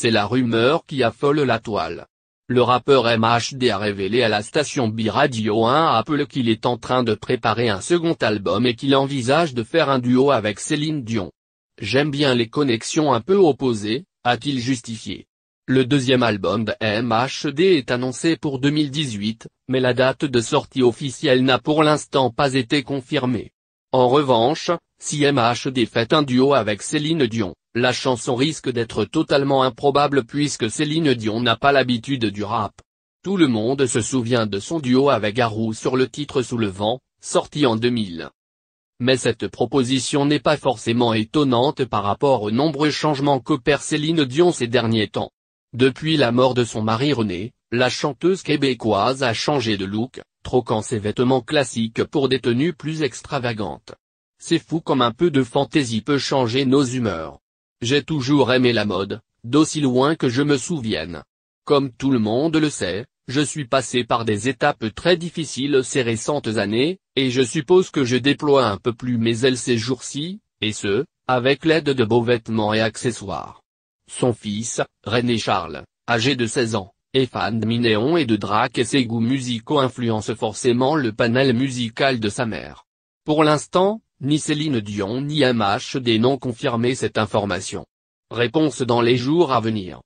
C'est la rumeur qui affole la toile. Le rappeur MHD a révélé à la station B-Radio 1 Apple qu'il est en train de préparer un second album et qu'il envisage de faire un duo avec Céline Dion. J'aime bien les connexions un peu opposées, a-t-il justifié. Le deuxième album de MHD est annoncé pour 2018, mais la date de sortie officielle n'a pour l'instant pas été confirmée. En revanche, si Mh fait un duo avec Céline Dion, la chanson risque d'être totalement improbable puisque Céline Dion n'a pas l'habitude du rap. Tout le monde se souvient de son duo avec Garou sur le titre Sous le vent, sorti en 2000. Mais cette proposition n'est pas forcément étonnante par rapport aux nombreux changements qu'opère Céline Dion ces derniers temps. Depuis la mort de son mari René, la chanteuse québécoise a changé de look, troquant ses vêtements classiques pour des tenues plus extravagantes. C'est fou comme un peu de fantaisie peut changer nos humeurs. J'ai toujours aimé la mode, d'aussi loin que je me souvienne. Comme tout le monde le sait, je suis passé par des étapes très difficiles ces récentes années, et je suppose que je déploie un peu plus mes ailes ces jours-ci, et ce, avec l'aide de beaux vêtements et accessoires. Son fils, René Charles, âgé de 16 ans, est fan de Minéon et de Drake, et ses goûts musicaux influencent forcément le panel musical de sa mère. Pour l'instant, ni Céline Dion ni MHD n'ont confirmé cette information. Réponse dans les jours à venir.